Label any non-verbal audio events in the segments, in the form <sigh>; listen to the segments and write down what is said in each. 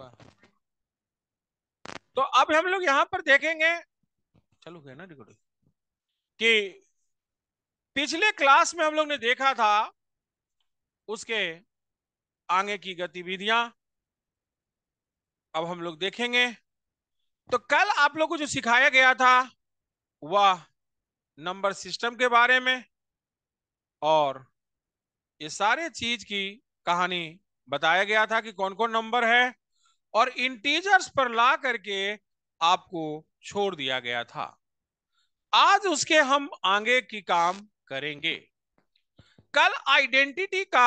हुआ तो अब हम लोग यहां पर देखेंगे चलो गए ना रिकॉर्डिंग कि पिछले क्लास में हम लोग ने देखा था उसके आगे की गतिविधियां अब हम लोग देखेंगे तो कल आप लोग को जो सिखाया गया था वह नंबर सिस्टम के बारे में और ये सारे चीज की कहानी बताया गया था कि कौन कौन नंबर है और इंटीजर्स पर ला करके आपको छोड़ दिया गया था आज उसके हम आगे की काम करेंगे कल आइडेंटिटी का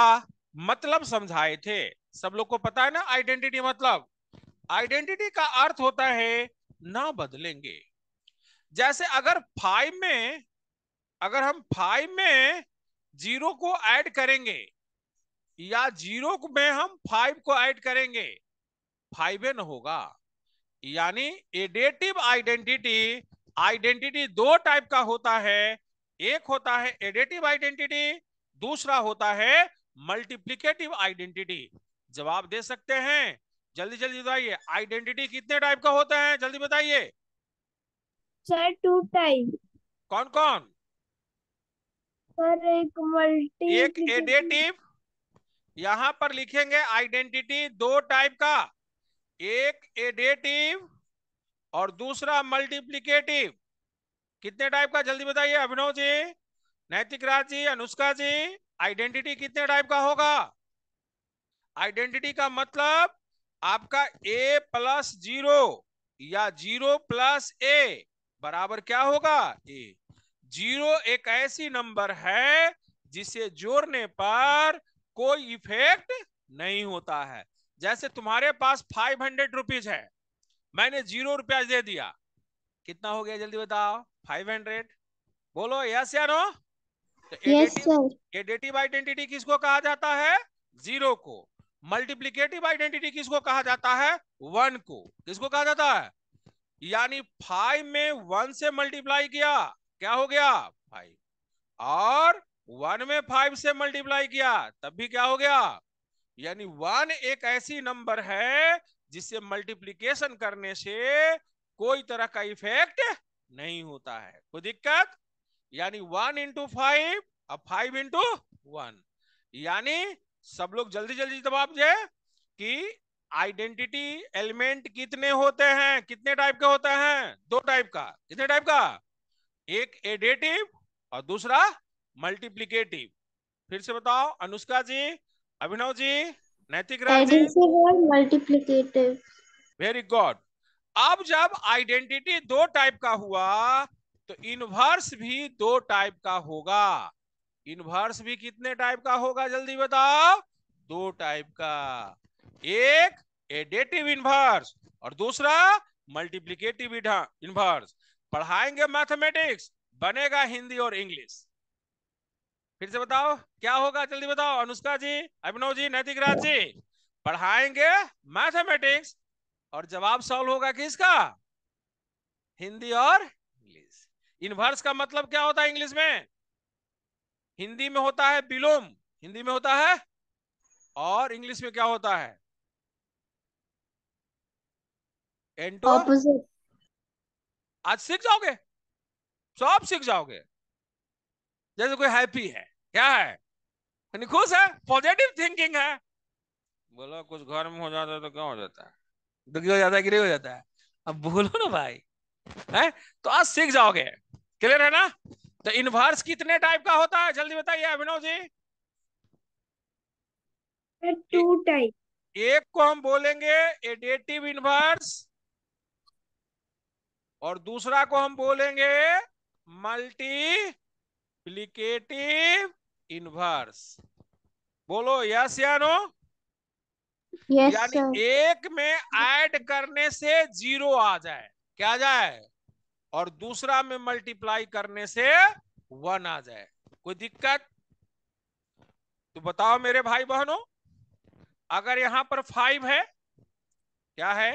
मतलब समझाए थे सब लोग को पता है ना आइडेंटिटी मतलब आइडेंटिटी का अर्थ होता है ना बदलेंगे जैसे अगर फाइव में अगर हम फाइव में जीरो को ऐड करेंगे या जीरो में हम फाइव को ऐड करेंगे एन होगा यानी एडेटिव आइडेंटिटी आइडेंटिटी दो टाइप का होता है एक होता है एडेटिव आइडेंटिटी दूसरा होता है मल्टीप्लीकेटिव आइडेंटिटी जवाब दे सकते हैं जल्दी जल्दी बताइए आइडेंटिटी कितने टाइप का होता है जल्दी बताइए सर टू टाइप कौन कौन सर एक मल्टी एक एडेटिव यहां पर लिखेंगे आइडेंटिटी दो टाइप का एक एडेटिव और दूसरा मल्टीप्लीकेटिव कितने टाइप का जल्दी बताइए अभिनव जी नैतिक राज जी अनुष्का जी आइडेंटिटी कितने टाइप का होगा आइडेंटिटी का मतलब आपका ए प्लस जीरो या जीरो प्लस ए बराबर क्या होगा ए जीरो एक ऐसी नंबर है जिसे जोड़ने पर कोई इफेक्ट नहीं होता है जैसे तुम्हारे पास फाइव हंड्रेड रुपीज है मैंने जीरो रुपया दे दिया कितना हो गया जल्दी बताओ फाइव हंड्रेड बोलो यस या नो एडेटिव आइडेंटिटी किसको कहा जाता है जीरो को मल्टीप्लीकेटिव आइडेंटिटी किसको कहा जाता है वन को किसको कहा जाता है यानी फाइव में वन से मल्टीप्लाई किया क्या हो गया फाइव और वन में फाइव से मल्टीप्लाई किया तब भी क्या हो गया यानी वन एक ऐसी नंबर है जिससे मल्टीप्लीकेशन करने से कोई तरह का इफेक्ट नहीं होता है कोई दिक्कत यानी वन इंटू फाइव अब फाइव इंटू वन यानी सब लोग जल्दी जल्दी जवाब दे कि आइडेंटिटी एलिमेंट कितने होते हैं कितने टाइप के होते हैं दो टाइप का कितने टाइप का एक एडेटिव और दूसरा मल्टीप्लीकेटिव फिर से बताओ अनुष्का जी अभिनव जी नैतिक मल्टीप्लीकेटिव वेरी गुड अब जब आइडेंटिटी दो टाइप का हुआ तो इनवर्स भी दो टाइप का होगा इनवर्स भी कितने टाइप का होगा जल्दी बताओ दो टाइप का एक एडेटिव इनवर्स और दूसरा मल्टीप्लीकेटिव इनवर्स पढ़ाएंगे मैथमेटिक्स बनेगा हिंदी और इंग्लिश फिर से बताओ क्या होगा जल्दी बताओ अनुष्का जी अभिनव जी नैतिक राज जी पढ़ाएंगे मैथमेटिक्स और जवाब सॉल्व होगा किसका हिंदी और इंग्लिश इनवर्स का मतलब क्या होता है इंग्लिश में हिंदी में होता है विलोम हिंदी में होता है और इंग्लिश में क्या होता है एंटो आज सीख जाओगे सब सीख जाओगे जैसे कोई हैप्पी है क्या है खुश है पॉजिटिव थिंकिंग है बोलो कुछ घर में हो जाता है तो क्या हो जाता है दुखी हो जाता है गिरी हो जाता है अब बोलो ना भाई है तो आज सीख जाओगे क्लियर है ना तो इनवर्स कितने टाइप का होता है जल्दी बताइए अभिनव जी टू टाइप एक को हम बोलेंगे एडेटिव इनवर्स और दूसरा को हम बोलेंगे मल्टीप्लीकेटिव इनवर्स बोलो यस या नो yes, यानी एक में ऐड करने से जीरो आ जाए क्या जाए और दूसरा में मल्टीप्लाई करने से वन आ जाए कोई दिक्कत तो बताओ मेरे भाई बहनों अगर यहां पर फाइव है क्या है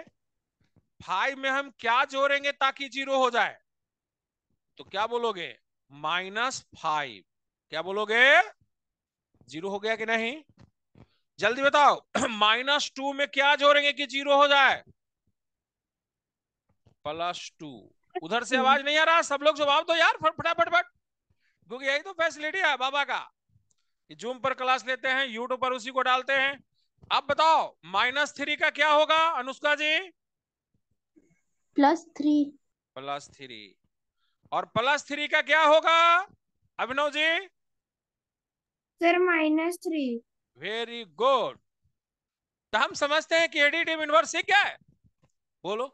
फाइव में हम क्या जोड़ेंगे ताकि जीरो हो जाए तो क्या बोलोगे माइनस फाइव क्या बोलोगे जीरो हो गया कि नहीं जल्दी बताओ <clears throat> माइनस टू में क्या जोड़ेंगे कि जीरो हो जाए प्लस टू उधर से आवाज नहीं आ रहा सब लोग जवाब दो यार फटाफट फट क्योंकि यही तो फैसिलिटी है बाबा का जूम पर क्लास लेते हैं यूट्यूब पर उसी को डालते हैं अब बताओ माइनस थ्री का क्या होगा Anushka ji plus three plus three और प्लस थ्री का क्या होगा Abhinav ji sir minus three very good तो हम समझते हैं कि एडिटिव इनवर्स है क्या है बोलो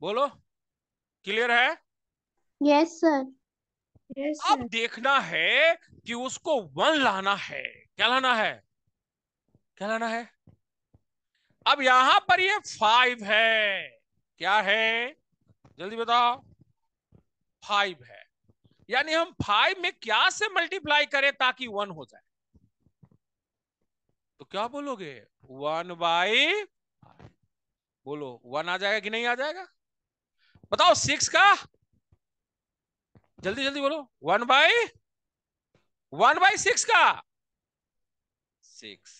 बोलो क्लियर है यस सर यस अब देखना है कि उसको वन लाना है क्या लाना है क्या लाना है अब यहां पर ये फाइव है क्या है जल्दी बताओ फाइव है यानी हम फाइव में क्या से मल्टीप्लाई करें ताकि वन हो जाए तो क्या बोलोगे वन बाई बोलो वन आ जाएगा कि नहीं आ जाएगा बताओ सिक्स का जल्दी जल्दी बोलो one by one by six का सिक्स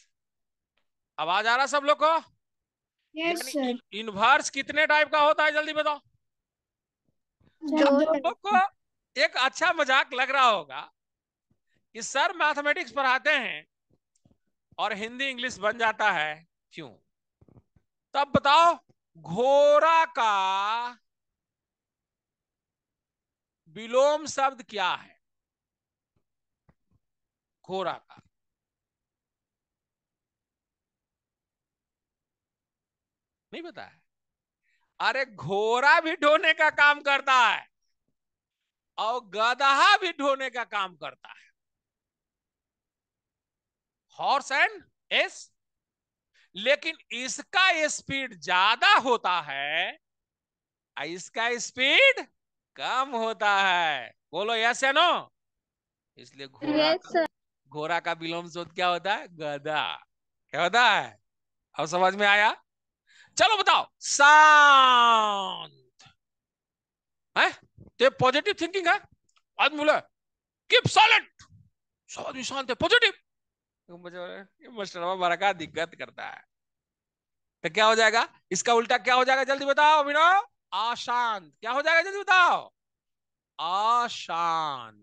आवाज आ रहा सब लोग को yes, इन्वर्स कितने टाइप का होता है जल्दी बताओ लोग को एक अच्छा मजाक लग रहा होगा कि सर मैथमेटिक्स पढ़ाते हैं और हिंदी इंग्लिश बन जाता है क्यों तब बताओ घोरा का विलोम शब्द क्या है घोरा का नहीं पता है अरे घोरा भी ढोने का काम करता है और गदहा भी ढोने का काम करता है हॉर्स एंड एस लेकिन इसका स्पीड ज्यादा होता है इसका स्पीड कम होता है बोलो यस या नो इसलिए घोड़ा घोड़ा का विलोम शोध क्या होता है गदा क्या होता है अब समझ में आया चलो बताओ शांत है ते पॉजिटिव थिंकिंग है आदमी बोला कीप साइलेंट सब आदमी शांत है पॉजिटिव मास्टर हमारा का दिक्कत करता है तो क्या हो जाएगा इसका उल्टा क्या हो जाएगा जल्दी बताओ अभिनव अशांत क्या हो जाएगा जल्दी बताओ आशांत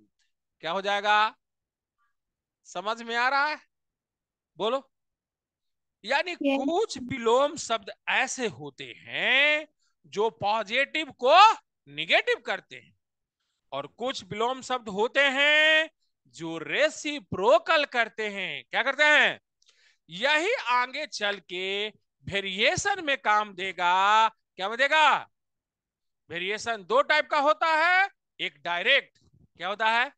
क्या हो जाएगा समझ में आ रहा है बोलो यानी कुछ विलोम शब्द ऐसे होते हैं जो पॉजिटिव को निगेटिव करते हैं और कुछ विलोम शब्द होते हैं जो रेसी प्रोकल करते हैं क्या करते हैं यही आगे चल के वेरिएशन में काम देगा क्या में देगा वेरिएशन दो टाइप का होता है एक डायरेक्ट क्या होता है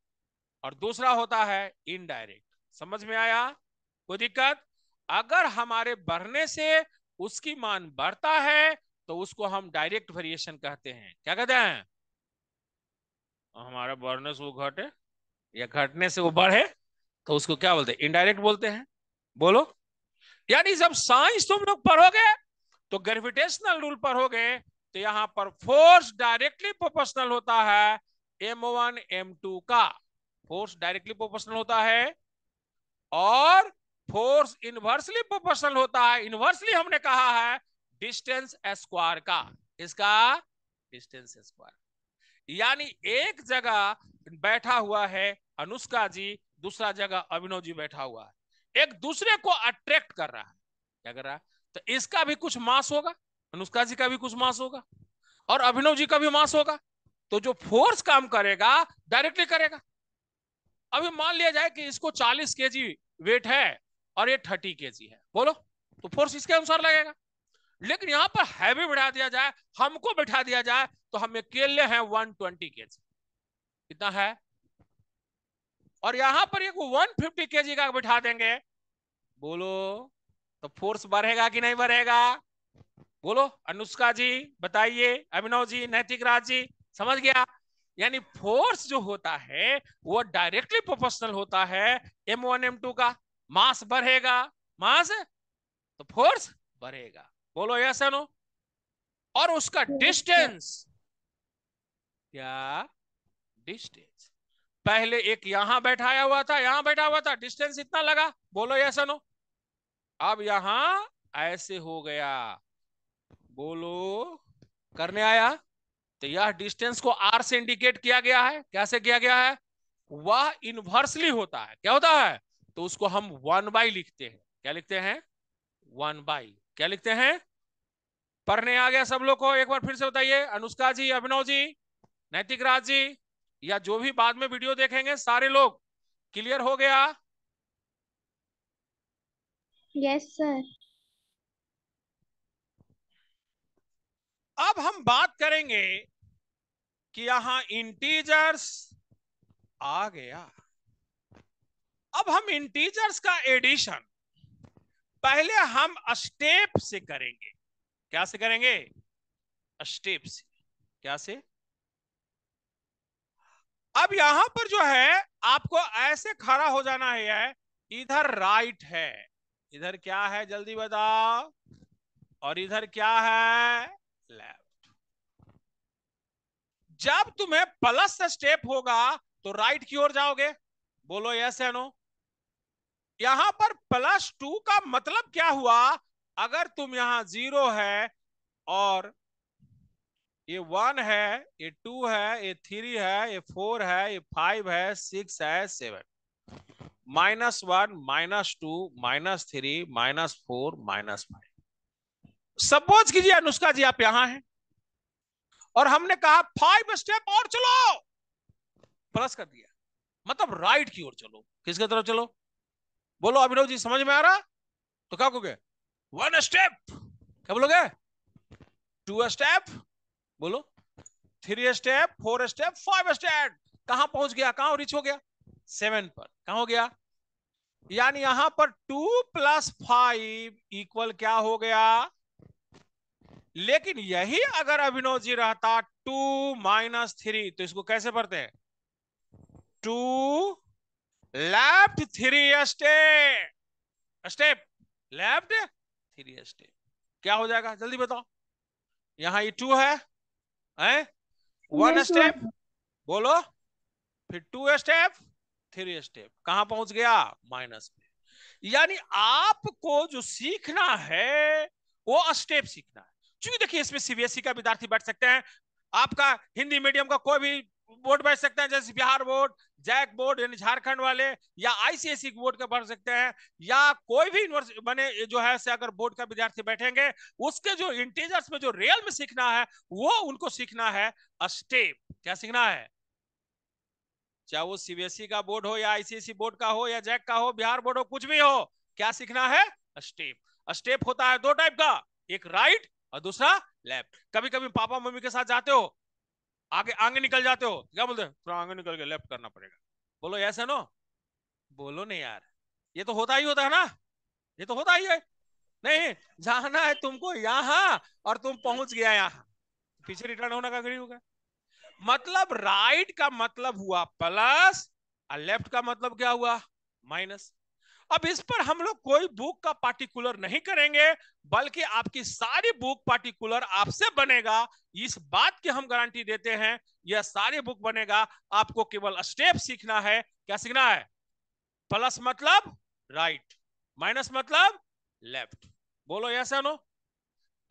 और दूसरा होता है इनडायरेक्ट समझ में आया कोई दिक्कत अगर हमारे बढ़ने से उसकी मान बढ़ता है तो उसको हम डायरेक्ट वेरिएशन कहते हैं क्या कहते हैं हमारा बढ़ने से वो घटे या घटने से वो बढ़े तो उसको क्या बोलते हैं इनडायरेक्ट बोलते हैं बोलो यानी जब साइंस तुम लोग पढ़ोगे तो ग्रेविटेशनल रूल पढ़ोगे तो यहां पर फोर्स डायरेक्टली प्रोपोर्शनल होता है एम वन एम टू का फोर्स डायरेक्टली प्रोपोर्शनल होता है और फोर्स इनवर्सली प्रोपोर्शनल होता है इनवर्सली हमने कहा है डिस्टेंस स्क्वायर का इसका डिस्टेंस स्क्वायर यानी एक जगह बैठा हुआ है अनुष्का जी दूसरा जगह अभिनव जी बैठा हुआ है एक दूसरे को अट्रैक्ट कर रहा है क्या कर रहा है तो इसका भी कुछ मास होगा अनुष्का जी का भी कुछ मास होगा और अभिनव जी का भी मास होगा तो जो फोर्स काम करेगा डायरेक्टली करेगा अभी मान लिया जाए कि इसको 40 केजी वेट है और ये 30 केजी है बोलो तो फोर्स इसके अनुसार लगेगा लेकिन यहाँ पर हैवी बढ़ा दिया जाए हमको बैठा दिया जाए तो हम अकेले हैं वन के जी कितना है और यहां पर एक 150 केजी का बैठा देंगे बोलो तो फोर्स बढ़ेगा कि नहीं बढ़ेगा बोलो अनुष्का जी बताइए अभिनव जी नैतिक राज जी समझ गया यानी फोर्स जो होता है वो डायरेक्टली प्रोपोर्शनल होता है एम वन एम टू का मास बढ़ेगा मास तो फोर्स बढ़ेगा बोलो यस नो और उसका डिस्टेंस क्या डिस्टेंस पहले एक यहां बैठाया हुआ था यहां बैठा हुआ था डिस्टेंस इतना लगा बोलो यस नो अब यहां ऐसे हो गया बोलो करने आया तो यह डिस्टेंस को आर से इंडिकेट किया गया है कैसे किया गया है वह इनवर्सली होता है क्या होता है तो उसको हम वन बाई लिखते हैं क्या लिखते हैं वन बाई क्या लिखते हैं पढ़ने आ गया सब लोग को एक बार फिर से बताइए अनुष्का जी अभिनव जी नैतिक राज जी या जो भी बाद में वीडियो देखेंगे सारे लोग क्लियर हो गया यस yes, सर अब हम बात करेंगे कि यहां इंटीजर्स आ गया अब हम इंटीजर्स का एडिशन पहले हम स्टेप से करेंगे क्या से करेंगे से क्या से अब यहां पर जो है आपको ऐसे खड़ा हो जाना है इधर राइट है इधर क्या है जल्दी बताओ और इधर क्या है लेफ्ट जब तुम्हें प्लस स्टेप होगा तो राइट की ओर जाओगे बोलो यस या नो यहां पर प्लस टू का मतलब क्या हुआ अगर तुम यहां जीरो है और ये वन है ये टू है ये थ्री है ये फोर है ये फाइव है सिक्स है seven minus one minus two minus three minus four minus five suppose कीजिए अनुष्का जी आप यहां हैं और हमने कहा फाइव स्टेप और चलो प्लस कर दिया मतलब राइट की ओर चलो किसके तरफ चलो बोलो अभिनव जी समझ में आ रहा तो क्या कहोगे वन स्टेप क्या बोलोगे टू स्टेप बोलो three step four step five step कहा पहुंच गया कहा रिच हो गया सेवन पर कहा हो गया यानी यहां पर टू प्लस फाइव इक्वल क्या हो गया लेकिन यही अगर अभिनव जी रहता टू माइनस थ्री तो इसको कैसे पढ़ते हैं two left three step step left three S क्या हो जाएगा जल्दी बताओ यहाँ ये टू है हैं वन स्टेप बोलो फिर टू स्टेप थ्री स्टेप कहा पहुंच गया माइनस में यानी आपको जो सीखना है वो स्टेप सीखना है चूंकि देखिए इसमें सीबीएसई e का विद्यार्थी बैठ सकते हैं आपका हिंदी मीडियम का कोई भी वोट बैठ सकते हैं जैसे बिहार वोट जैक बोर्ड यानी झारखंड वाले या आईसीएसई बोर्ड के भर सकते हैं या कोई भी यूनिवर्सिटी बने जो है से अगर बोर्ड का विद्यार्थी बैठेंगे उसके जो इंटीजर्स में जो रियल में सीखना है वो उनको सीखना है स्टेप क्या सीखना है चाहे वो सीबीएसई e का बोर्ड हो या आईसीएसई e बोर्ड का हो या जैक का हो बिहार बोर्ड हो कुछ भी हो क्या सीखना है स्टेप स्टेप होता है दो टाइप का एक राइट और दूसरा लेफ्ट कभी कभी पापा मम्मी के साथ जाते हो आगे आगे निकल जाते हो क्या बोलते हैं थोड़ा आगे निकल के लेफ्ट करना पड़ेगा बोलो यस है नो बोलो नहीं यार ये तो होता ही होता है ना ये तो होता ही है नहीं जाना है तुमको यहां और तुम पहुंच गया यहां पीछे रिटर्न होना का घड़ी होगा मतलब राइट का मतलब हुआ प्लस और लेफ्ट का मतलब क्या हुआ माइनस अब इस पर हम लोग कोई बुक का पार्टिकुलर नहीं करेंगे बल्कि आपकी सारी बुक पार्टिकुलर आपसे बनेगा इस बात की हम गारंटी देते हैं यह सारी बुक बनेगा आपको केवल स्टेप सीखना है क्या सीखना है प्लस मतलब राइट माइनस मतलब लेफ्ट बोलो यस अनु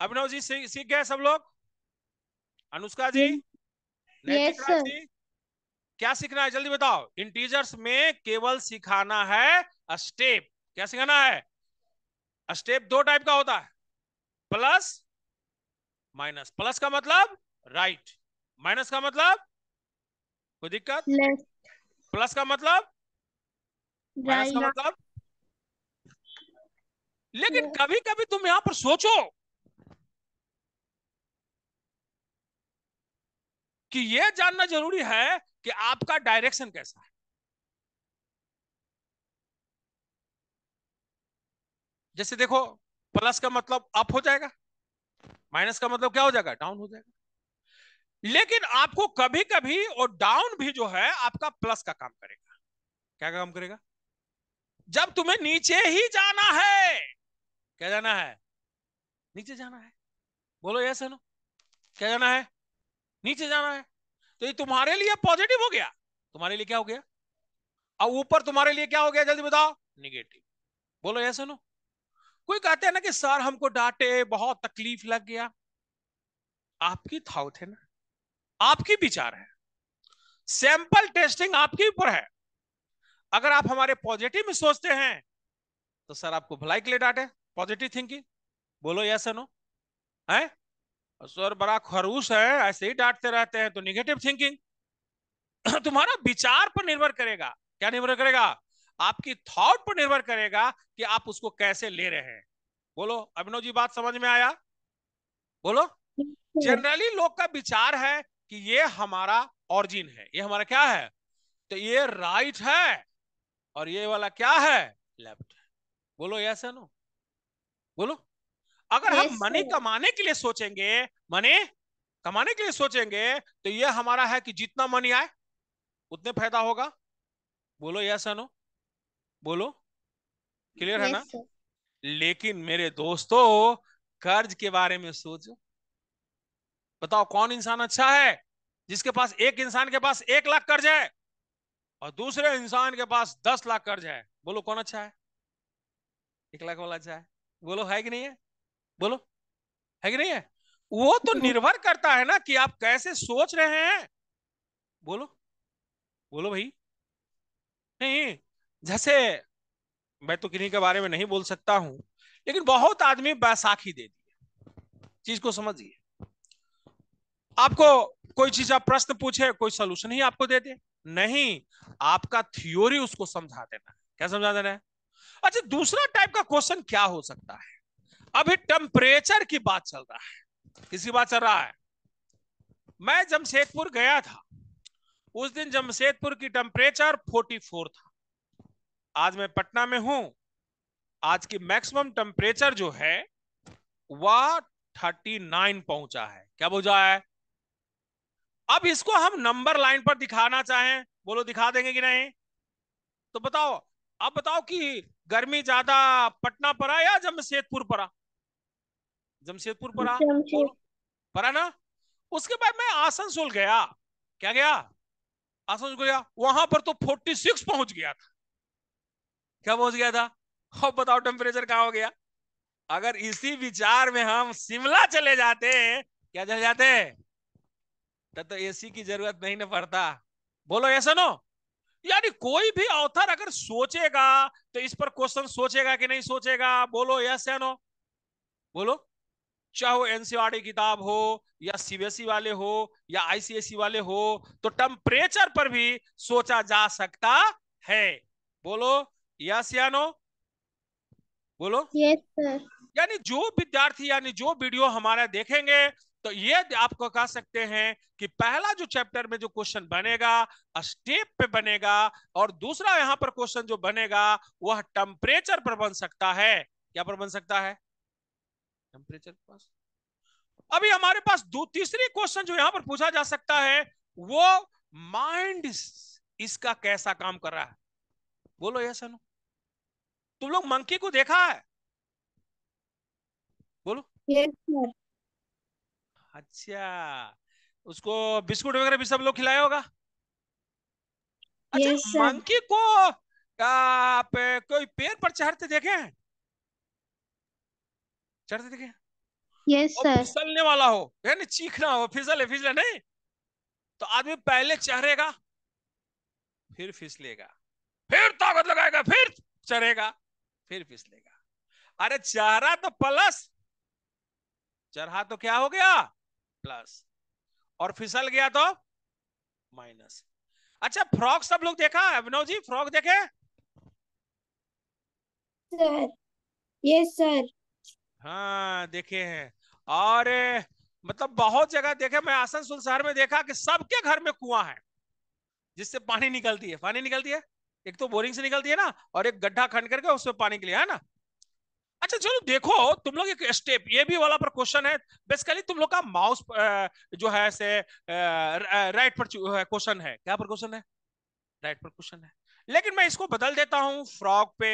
अभिनव जी सीख गए सब लोग अनुष्का जी yes, जी क्या सीखना है जल्दी बताओ इंटीजर्स में केवल सिखाना है स्टेप क्या सिखाना है स्टेप दो टाइप का होता है प्लस माइनस प्लस का मतलब राइट right. माइनस का मतलब कोई दिक्कत प्लस का मतलब माइनस का मतलब लेकिन कभी कभी तुम यहां पर सोचो कि यह जानना जरूरी है कि आपका डायरेक्शन कैसा है जैसे देखो प्लस का मतलब अप हो जाएगा माइनस का मतलब क्या हो जाएगा डाउन हो जाएगा लेकिन आपको कभी कभी और डाउन भी जो है आपका प्लस का काम करेगा क्या काम करेगा जब तुम्हें नीचे ही जाना है क्या जाना है नीचे जाना है बोलो यस है ना क्या जाना है नीचे जाना है तो ये तुम्हारे लिए पॉजिटिव हो गया तुम्हारे लिए क्या हो गया अब ऊपर तुम्हारे लिए क्या हो गया जल्दी बताओ निगेटिव बोलो ऐसे सुनो कोई कहते हैं ना कि सर हमको डांटे बहुत तकलीफ लग गया आपकी थाउथ है ना आपकी विचार है सैंपल टेस्टिंग आपके ऊपर है अगर आप हमारे पॉजिटिव में सोचते हैं तो सर आपको भलाई के लिए डांटे पॉजिटिव थिंकिंग बोलो यस नो है सर बड़ा खरूस है ऐसे ही डांटते रहते हैं तो निगेटिव थिंकिंग <clears throat> तुम्हारा विचार पर निर्भर करेगा क्या निर्भर करेगा आपकी थॉट पर निर्भर करेगा कि आप उसको कैसे ले रहे हैं बोलो अभिनव जी बात समझ में आया बोलो जनरली लोग का विचार है कि ये हमारा ऑरिजिन है ये हमारा क्या है तो ये राइट है और ये वाला क्या है लेफ्ट है बोलो यस है नो बोलो अगर हम मनी कमाने के लिए सोचेंगे मनी कमाने के लिए सोचेंगे तो यह हमारा है कि जितना मनी आए उतने फायदा होगा बोलो यस अनु बोलो क्लियर है ना लेकिन मेरे दोस्तों कर्ज के बारे में सोचो बताओ कौन इंसान अच्छा है जिसके पास एक इंसान के पास एक लाख कर्ज है और दूसरे इंसान के पास दस लाख कर्ज है बोलो कौन अच्छा है एक लाख वाला अच्छा है बोलो है कि नहीं है बोलो है कि नहीं है वो तो <laughs> निर्भर करता है ना कि आप कैसे सोच रहे हैं बोलो बोलो भाई नहीं जैसे मैं तो किन्हीं के बारे में नहीं बोल सकता हूं लेकिन बहुत आदमी बैसाखी दे दिए चीज को समझिए आपको कोई चीज आप प्रश्न पूछे कोई सोल्यूशन ही आपको दे दे नहीं आपका थ्योरी उसको समझा देना है क्या समझा देना है अच्छा दूसरा टाइप का क्वेश्चन क्या हो सकता है अभी टेम्परेचर की बात चल रहा है किसी बात चल रहा है मैं जमशेदपुर गया था उस दिन जमशेदपुर की टेम्परेचर 44 था आज मैं पटना में हूं आज की मैक्सिमम टेम्परेचर जो है वह 39 पहुंचा है क्या बोझा है अब इसको हम नंबर लाइन पर दिखाना चाहें बोलो दिखा देंगे कि नहीं तो बताओ अब बताओ कि गर्मी ज्यादा पटना आ या जमशेदपुर पड़ा जमशेदपुर आ पर ना उसके बाद मैं आसनसोल गया क्या गया आसनसोल गया वहां पर तो 46 पहुंच गया था क्या पहुंच गया था अब बताओ टेम्परेचर कहा हो गया अगर इसी विचार में हम शिमला चले जाते क्या चले जाते तब तो एसी की जरूरत नहीं ना पड़ता बोलो ऐसा नो यानी कोई भी ऑथर अगर सोचेगा तो इस पर क्वेश्चन सोचेगा कि नहीं सोचेगा बोलो यस या नो बोलो चाहे वो e किताब हो या सीबीएसई e वाले हो या आईसीएसई e वाले हो तो टेम्परेचर पर भी सोचा जा सकता है बोलो यस या नो बोलो यस सर यानी जो विद्यार्थी यानी जो वीडियो हमारा देखेंगे तो ये आपको कह सकते हैं कि पहला जो चैप्टर में जो क्वेश्चन बनेगा स्टेप पे बनेगा और दूसरा यहां पर क्वेश्चन जो बनेगा वह टेम्परेचर पर बन सकता है क्या पर बन सकता है टेम्परेचर पास अभी हमारे पास दो तीसरी क्वेश्चन जो यहां पर पूछा जा सकता है वो माइंड इसका कैसा काम कर रहा है बोलो ये सनो तुम लोग मंकी को देखा है बोलो अच्छा उसको बिस्कुट वगैरह भी सब लोग खिलाया होगा अच्छा yes, मंकी को आप कोई पेड़ पर चढ़ते देखे हैं चढ़ते देखे यस yes, सर फिसलने वाला हो ना चीखना हो फिसले फिसले नहीं तो आदमी पहले चढ़ेगा फिर फिसलेगा फिर ताकत लगाएगा फिर चढ़ेगा फिर फिसलेगा अरे चढ़ा तो प्लस चढ़ा तो क्या हो गया प्लस और फिसल गया तो माइनस अच्छा फ्रॉक सब लोग देखा अभिनव जी फ्रॉक देखे सर यस सर हाँ देखे हैं और मतलब बहुत जगह देखे मैं आसनसोल शहर में देखा कि सबके घर में कुआं है जिससे पानी निकलती है पानी निकलती है एक तो बोरिंग से निकलती है ना और एक गड्ढा खंड करके उसमें पानी के लिए है ना अच्छा चलो देखो तुम लोग एक स्टेप ये भी वाला पर क्वेश्चन है बेसिकली तुम लोग का माउस जो है से राइट पर क्वेश्चन है क्या पर क्वेश्चन है राइट पर क्वेश्चन है लेकिन मैं इसको बदल देता हूं फ्रॉग पे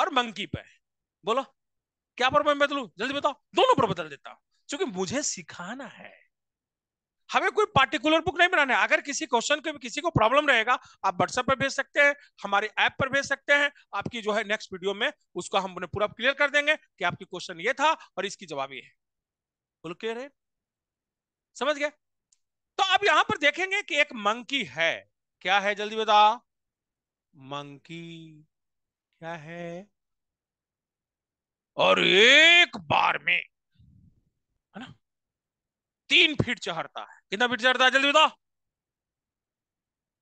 और मंकी पे बोलो क्या पर मैं बदलू जल्दी बताओ दोनों पर बदल देता हूं क्योंकि मुझे सिखाना है हमें कोई पार्टिकुलर बुक नहीं बनाना है अगर किसी क्वेश्चन के किसी को प्रॉब्लम रहेगा आप व्हाट्सएप पर भेज सकते हैं हमारे ऐप पर भेज सकते हैं आपकी जो है नेक्स्ट वीडियो में उसको हम उन्हें पूरा क्लियर कर देंगे कि आपकी क्वेश्चन ये था और इसकी जवाब ये है बोलो क्लियर है समझ गए तो अब यहां पर देखेंगे कि एक मंकी है क्या है जल्दी बता मंकी क्या है और एक बार में है ना तीन फीट चढ़ता है कितना फीट चढ़ता है जल्दी बताओ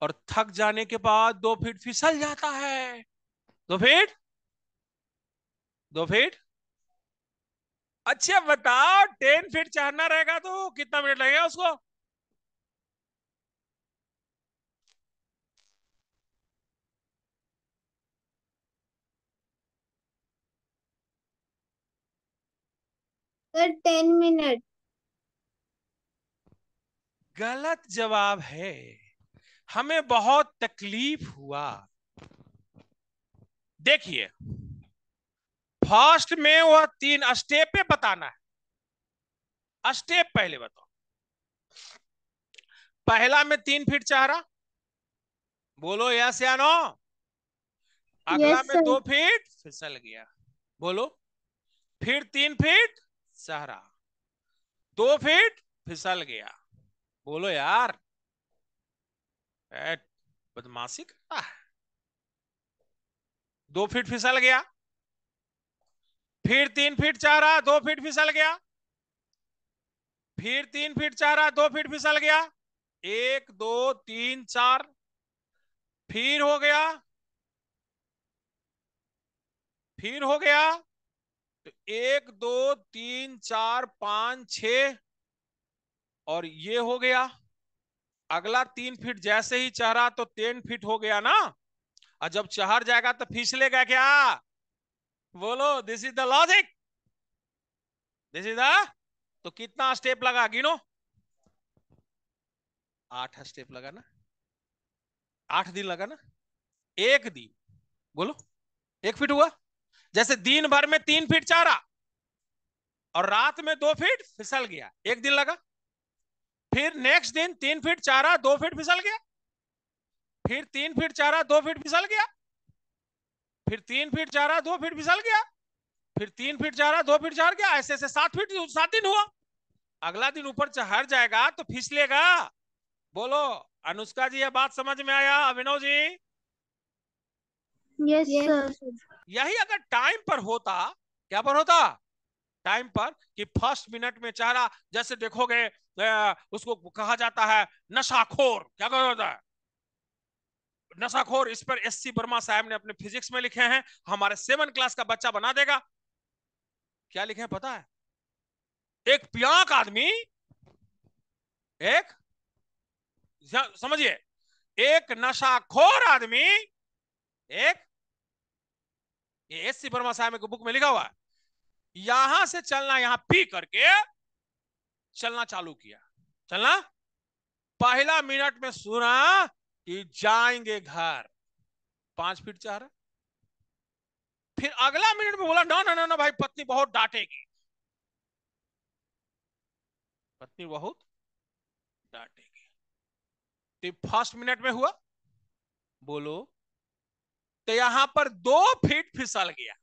और थक जाने के बाद दो फीट फिसल जाता है दो फीट दो फीट अच्छा बताओ टेन फीट चढ़ना रहेगा तो कितना मिनट लगेगा उसको टेन मिनट गलत जवाब है हमें बहुत तकलीफ हुआ देखिए फर्स्ट में वह तीन स्टेप बताना है स्टेप पहले बताओ पहला में तीन फीट चारा बोलो यस या नो अगला yes, में दो फीट फिसल गया बोलो फिर तीन फीट सहरा दो फीट फिसल गया बोलो यार बदमाशी करता है दो फीट फिसल गया फिर तीन फीट चारा दो फीट फिसल गया फिर तीन फीट चारा दो फीट फिसल गया एक दो तीन चार फिर हो गया फिर हो गया तो एक दो तीन चार पांच छ और ये हो गया अगला तीन फीट जैसे ही चहरा तो तेन फीट हो गया ना और जब चहर जाएगा तो फिसलेगा क्या बोलो this is the logic this is the तो कितना स्टेप लगा गिनो आठ स्टेप लगा ना आठ दिन लगा ना एक दिन बोलो एक फीट हुआ जैसे दिन भर में तीन फीट चारा और रात में दो फीट फिसल गया एक दिन लगा फिर नेक्स्ट दिन तीन फीट चारा दो फीट फिसल गया फिर तीन फीट चारा दो फीट फिसल गया फिर तीन फीट चारा दो फीट फिसल गया फिर तीन फीट चारा दो फीट चार गया ऐसे ऐसे सात फीट सात दिन हुआ अगला दिन ऊपर चढ़ जाएगा तो फिसलेगा बोलो अनुष्का जी यह बात समझ में आया अभिनव जी यस yes, यही अगर टाइम पर होता क्या पर होता टाइम पर कि फर्स्ट मिनट में चेहरा जैसे देखोगे उसको कहा जाता है नशाखोर क्या कहा जाता है नशाखोर इस पर एस सी वर्मा साहब ने अपने फिजिक्स में लिखे हैं हमारे सेवन क्लास का बच्चा बना देगा क्या लिखे हैं पता है एक प्याक आदमी एक समझिए एक नशाखोर आदमी एक एस सी वर्मा साहब के बुक में लिखा हुआ है यहां से चलना यहां पी करके चलना चालू किया चलना पहला मिनट में सुना कि जाएंगे घर पांच फीट चाह रहा फिर अगला मिनट में बोला ना ना ना ना भाई पत्नी बहुत डांटेगी पत्नी बहुत डांटेगी तो फर्स्ट मिनट में हुआ बोलो तो यहां पर दो फीट फिसल गया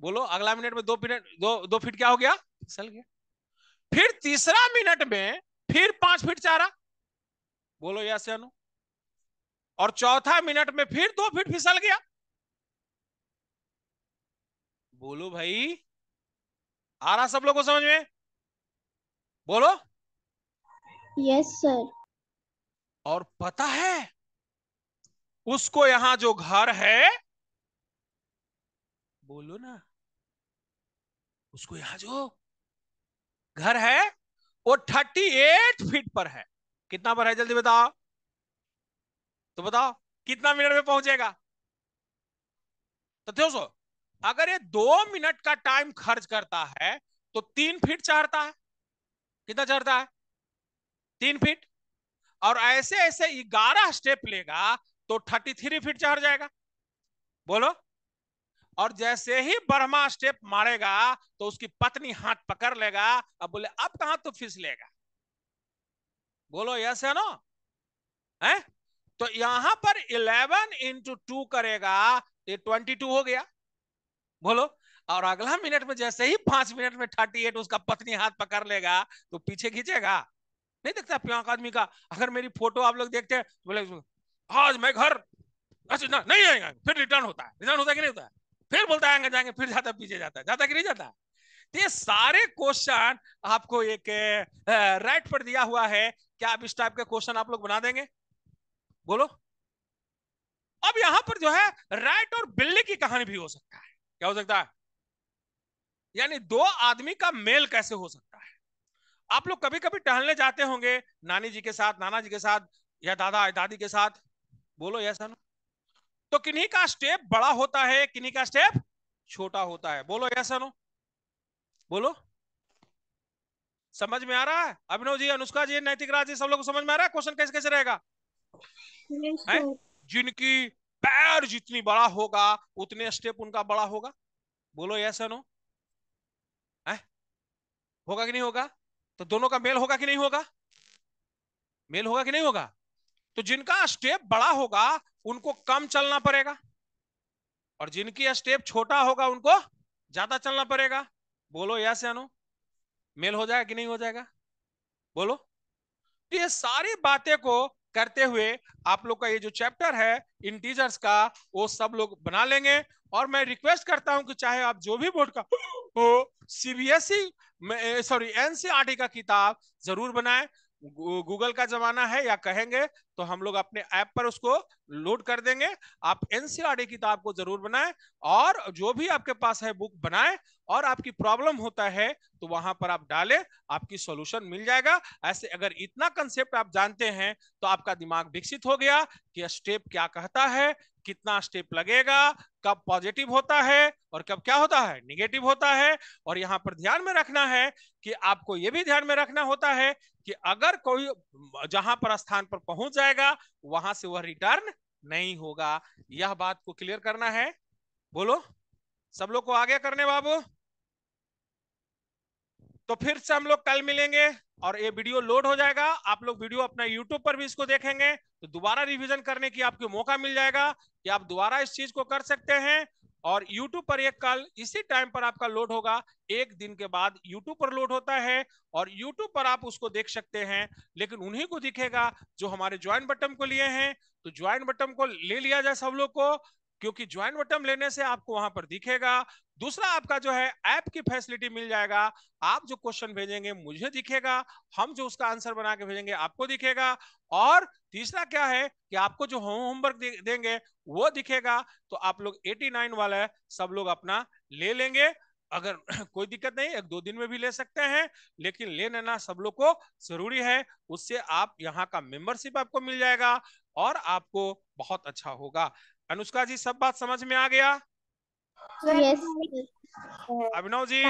बोलो अगला मिनट में दो मिनट दो दो फीट क्या हो गया फिसल गया फिर तीसरा मिनट में फिर पांच फीट चारा बोलो यस या नो और चौथा मिनट में फिर दो फीट फिसल गया बोलो भाई आ रहा सब लोग को समझ में बोलो यस सर और पता है उसको यहां जो घर है बोलो ना उसको यहां जो घर है वो थर्टी एट फीट पर है कितना पर है जल्दी बताओ तो बताओ कितना मिनट में पहुंचेगा तो दोस्तों अगर ये दो मिनट का टाइम खर्च करता है तो तीन फीट चढ़ता है कितना चढ़ता है तीन फीट और ऐसे ऐसे ग्यारह स्टेप लेगा तो थर्टी थ्री फीट चढ़ जाएगा बोलो और जैसे ही ब्रह्मा स्टेप मारेगा तो उसकी पत्नी हाथ पकड़ लेगा अब बोले अब कहा तो फिसलेगा बोलो यस है नो है तो यहां पर 11 इंटू टू करेगा ये 22 हो गया बोलो और अगला मिनट में जैसे ही पांच मिनट में 38 उसका पत्नी हाथ पकड़ लेगा तो पीछे खींचेगा नहीं देखता प्यांक आदमी का अगर मेरी फोटो आप लोग देखते हैं बोले आज मैं घर अच्छा नहीं आएगा फिर रिटर्न होता है रिटर्न होता है कि नहीं होता है फिर बोलता है आगे जाएंगे फिर जाता पीछे जाता जाता कि नहीं जाता तो ये सारे क्वेश्चन आपको एक राइट पर दिया हुआ है क्या आप इस टाइप के क्वेश्चन आप लोग बना देंगे बोलो अब यहां पर जो है राइट और बिल्ली की कहानी भी हो सकता है क्या हो सकता है यानी दो आदमी का मेल कैसे हो सकता है आप लोग कभी कभी टहलने जाते होंगे नानी जी के साथ नाना जी के साथ या दादा दादी के साथ बोलो यस सर तो किन्हीं का स्टेप बड़ा होता है किन्हीं का स्टेप छोटा होता है बोलो यस अनु बोलो समझ में आ रहा है अभिनव जी अनुष्का जी नैतिक राज जी सब लोग समझ में आ रहा है क्वेश्चन कैसे कैसे रहेगा है? जिनकी पैर जितनी बड़ा होगा उतने स्टेप उनका बड़ा होगा बोलो यस नो होगा कि नहीं होगा तो दोनों का मेल होगा कि नहीं होगा मेल होगा कि नहीं होगा तो जिनका स्टेप बड़ा होगा उनको कम चलना पड़ेगा और जिनकी स्टेप छोटा होगा उनको ज्यादा चलना पड़ेगा बोलो या नो मेल हो जाएगा कि नहीं हो जाएगा बोलो तो ये सारी बातें को करते हुए आप लोग का ये जो चैप्टर है इंटीजर्स का वो सब लोग बना लेंगे और मैं रिक्वेस्ट करता हूं कि चाहे आप जो भी बोर्ड का <gasps> हो सीबीएसई सॉरी एनसीआरटी का किताब जरूर बनाएं गूगल का जमाना है या कहेंगे तो हम लोग अपने ऐप पर उसको लोड कर देंगे आप एनसीआर किताब को जरूर बनाएं और जो भी आपके पास है बुक बनाएं और आपकी प्रॉब्लम होता है तो वहां पर आप डालें आपकी सॉल्यूशन मिल जाएगा ऐसे अगर इतना कंसेप्ट आप जानते हैं तो आपका दिमाग विकसित हो गया कि स्टेप क्या कहता है कितना स्टेप लगेगा कब पॉजिटिव होता है और कब क्या होता है निगेटिव होता है और यहाँ पर ध्यान में रखना है कि आपको ये भी ध्यान में रखना होता है कि अगर कोई जहां पर स्थान पर पहुंच जाएगा वहां से वह रिटर्न नहीं होगा यह बात को क्लियर करना है बोलो सब लोग को आगे करने बाबू तो फिर से हम लोग कल मिलेंगे और ये वीडियो लोड हो जाएगा आप लोग वीडियो अपना यूट्यूब पर भी इसको देखेंगे तो दोबारा रिवीजन करने की आपको मौका मिल जाएगा कि आप दोबारा इस चीज को कर सकते हैं और YouTube पर एक कल इसी टाइम पर आपका लोड होगा एक दिन के बाद YouTube पर लोड होता है और YouTube पर आप उसको देख सकते हैं लेकिन उन्हीं को दिखेगा जो हमारे ज्वाइन बटन को लिए हैं तो ज्वाइन बटन को ले लिया जाए सब लोग को क्योंकि ज्वाइन बटन लेने से आपको वहां पर दिखेगा दूसरा आपका जो है ऐप की फैसिलिटी मिल जाएगा आप जो क्वेश्चन भेजेंगे मुझे दिखेगा हम जो उसका आंसर बना के भेजेंगे आपको दिखेगा और तीसरा क्या है कि आपको जो होमवर्क देंगे वो दिखेगा तो आप लोग 89 वाला है सब लोग अपना ले लेंगे अगर <clears throat> कोई दिक्कत नहीं एक दो दिन में भी ले सकते हैं लेकिन ले लेना सब लोग को जरूरी है उससे आप यहाँ का मेंबरशिप आपको मिल जाएगा और आपको बहुत अच्छा होगा अनुष्का जी सब बात समझ में आ गया अभिनव जी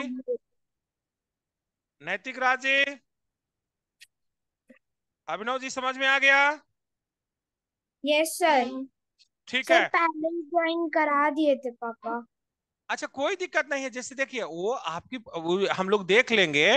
नैतिक राज जी अभिनव जी समझ में आ गया यस सर ठीक है पहले ज्वाइन करा दिए थे पापा अच्छा कोई दिक्कत नहीं है जैसे देखिए वो आपकी वो हम लोग देख लेंगे